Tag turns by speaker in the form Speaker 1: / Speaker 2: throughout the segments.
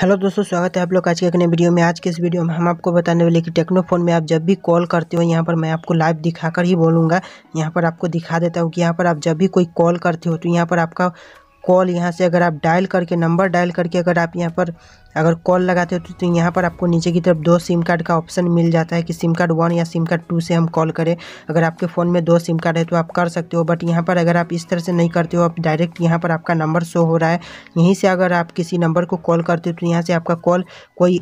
Speaker 1: hello दोस्तों स्वागत है आप लोग आज के अपने वीडियो में आज के इस वीडियो में हम आपको बताने वाले कि टेक्नो फोन में आप जब भी कॉल करते हो यहाँ पर मैं आपको लाइव दिखाकर ही बोलूँगा यहाँ पर आपको दिखा देता हूँ कि यहाँ पर आप जब भी कोई कॉल करते हो तो यहाँ पर आपका कॉल यहाँ से अगर आप डायल करके नंबर डायल करके अगर आप यहाँ पर अगर कॉल लगाते हो तो, तो यहाँ पर आपको नीचे की तरफ दो सिम कार्ड का ऑप्शन मिल जाता है कि सिम कार्ड वन या सिम कार्ड टू से हम कॉल करें अगर आपके फ़ोन में दो सिम कार्ड है तो आप कर सकते हो बट यहाँ पर अगर आप इस तरह से नहीं करते हो आप डायरेक्ट यहाँ पर आपका नंबर शो हो रहा है यहीं से अगर आप किसी नंबर को कॉल करते हो तो यहाँ से आपका कॉल कोई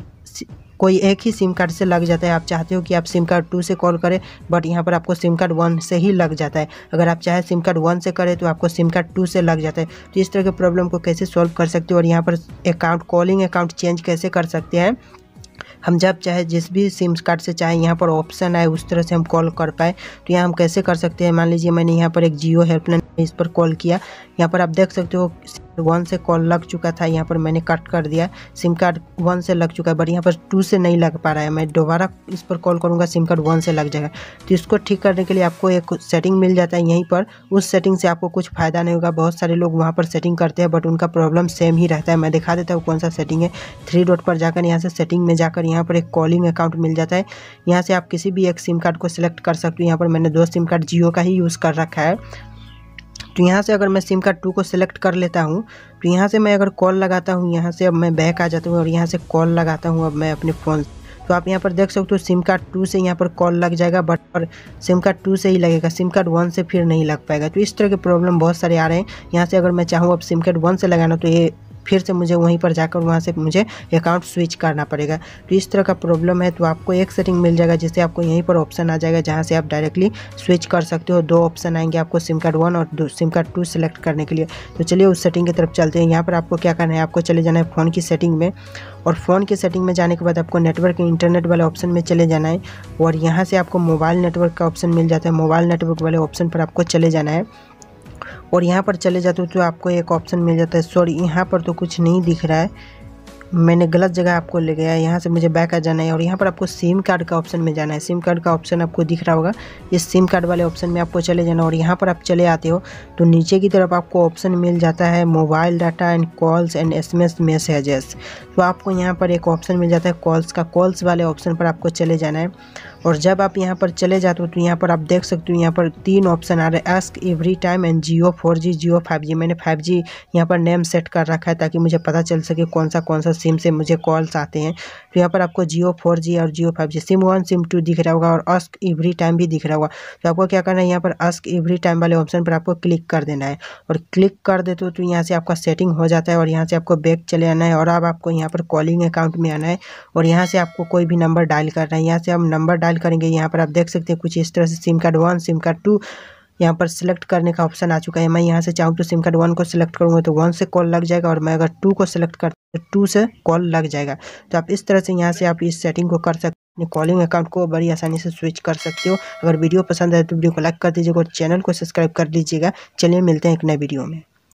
Speaker 1: कोई एक ही सिम कार्ड से लग जाता है आप चाहते हो कि आप सिम कार्ड टू से कॉल करें बट यहाँ पर आपको सिम कार्ड वन से ही लग जाता है अगर आप चाहे सिम कार्ड वन से करें तो आपको सिम कार्ड टू से लग जाता है तो इस तरह के प्रॉब्लम को कैसे सॉल्व कर सकते हो और यहाँ पर अकाउंट कॉलिंग अकाउंट चेंज कैसे कर सकते हैं हम जब चाहे जिस भी सिम कार्ड से चाहे यहाँ पर ऑप्शन आए उस तरह से हम कॉल कर पाए तो यहाँ हम कैसे कर सकते हैं मान लीजिए मैंने यहाँ पर एक जियो हेल्पलाइन इस पर कॉल किया यहाँ पर आप देख सकते हो वन से कॉल लग चुका था यहाँ पर मैंने कट कर दिया सिम कार्ड वन से लग चुका है बट यहाँ पर टू से नहीं लग पा रहा है मैं दोबारा इस पर कॉल करूँगा सिम कार्ड वन से लग जाएगा तो इसको ठीक करने के लिए आपको एक सेटिंग मिल जाता है यहीं पर उस सेटिंग से आपको कुछ फ़ायदा नहीं होगा बहुत सारे लोग वहाँ पर सेटिंग करते हैं बट उनका प्रॉब्लम सेम ही रहता है मैं दिखा देता हूँ कौन सा सेटिंग है थ्री डॉट पर जाकर यहाँ से सेटिंग में जाकर यहाँ पर एक कॉलिंग अकाउंट मिल जाता है यहाँ से आप किसी भी एक सिम कार्ड को सिलेक्ट कर सकते हो यहाँ पर मैंने दो सिम कार्ड जियो का ही यूज़ कर रखा है तो यहाँ से अगर मैं सिम कार्ड टू को सिलेक्ट कर लेता हूँ तो यहाँ से मैं अगर कॉल लगाता हूँ यहाँ से अब मैं बैक आ जाता हूँ और यहाँ से कॉल लगाता हूँ अब मैं अपने फ़ोन तो आप यहाँ पर देख सकते हो सिम कार्ड टू से यहाँ पर कॉल लग जाएगा बट पर सिम कार्ड टू से ही लगेगा सिम कार्ड वन से फिर नहीं लग पाएगा तो इस तरह के प्रॉब्लम बहुत सारे आ रहे हैं यहाँ से अगर मैं चाहूँ अब सिम कार्ड वन से लगाना तो ये फिर से मुझे वहीं पर जाकर वहाँ से मुझे अकाउंट स्विच करना पड़ेगा तो इस तरह का प्रॉब्लम है तो आपको एक सेटिंग मिल जाएगा जिससे आपको यहीं पर ऑप्शन आ जाएगा जहाँ से आप डायरेक्टली स्विच कर सकते हो दो ऑप्शन आएंगे आपको सिम कार्ड वन और सिम कार्ड टू सेलेक्ट करने के लिए तो चलिए उस सेटिंग की तरफ चलते हैं यहाँ पर आपको क्या करना है आपको चले जाना है फ़ोन की सेटिंग में और फ़ोन की सेटिंग में जाने के बाद आपको नेटवर्क इंटरनेट वाले ऑप्शन में चले जाना है और यहाँ से आपको मोबाइल नेटवर्क का ऑप्शन मिल जाता है मोबाइल नेटवर्क वाले ऑप्शन पर आपको चले जाना है और यहाँ पर चले जाते हो तो आपको एक ऑप्शन मिल जाता है सॉरी यहाँ पर तो कुछ नहीं दिख रहा है मैंने गलत जगह आपको ले गया है यहाँ से मुझे बैक आ जाना है और यहाँ पर आपको सिम कार्ड का ऑप्शन में जाना है सिम कार्ड का ऑप्शन आपको दिख रहा होगा इस सिम कार्ड वाले ऑप्शन में आपको चले जाना और यहाँ पर आप चले आते हो तो नीचे की तरफ आपको ऑप्शन मिल जाता है mobile data and calls and S messages तो आपको यहाँ पर एक ऑप्शन मिल जाता है कॉल्स का कॉल्स वाले ऑप्शन पर आपको चले जाना है और जब आप यहाँ पर चले जाते हो तो यहाँ पर आप देख सकते हो यहाँ पर तीन ऑप्शन आ रहे हैं ask every time and Jio four G Jio five G मैंने फाइव जी यहाँ पर नेम सेट कर रखा है ताकि मुझे पता चल सके कौन सा कौन सा सिम से मुझे कॉल्स आते हैं तो यहाँ पर आपको जियो फोर जी और Jio five G SIM one SIM two दिख रहा होगा और अस्क एवरी टाइम भी दिख रहा होगा तो आपको क्या करना है यहाँ पर अस्क एवरी टाइम वाले ऑप्शन पर आपको क्लिक कर देना है और क्लिक कर देते हो तो यहाँ से आपका सेटिंग हो जाता है और यहाँ से आपको बैक चले आना है और अब आपको यहाँ पर कॉलिंग अकाउंट में आना है और यहाँ से आपको कोई भी नंबर डायल करना है यहाँ से आप नंबर डायल डायल करेंगे यहाँ पर आप देख सकते हैं कुछ इस तरह से SIM card one SIM card two यहाँ पर सिलेक्ट करने का ऑप्शन आ चुका है मैं यहाँ से चाहूँ तो सिम कार्ड वन को सिलेक्ट करूँगा तो वन से कॉल लग जाएगा और मैं अगर टू को सिलेक्ट कर तो टू से कॉल लग जाएगा तो आप इस तरह से यहाँ से आप इस सेटिंग को कर सकते अपने कॉलिंग अकाउंट को बड़ी आसानी से स्विच कर सकते हो अगर वीडियो पसंद है तो वीडियो को लाइक कर दीजिएगा और चैनल को सब्सक्राइब कर लीजिएगा चलिए मिलते हैं एक नए वीडियो में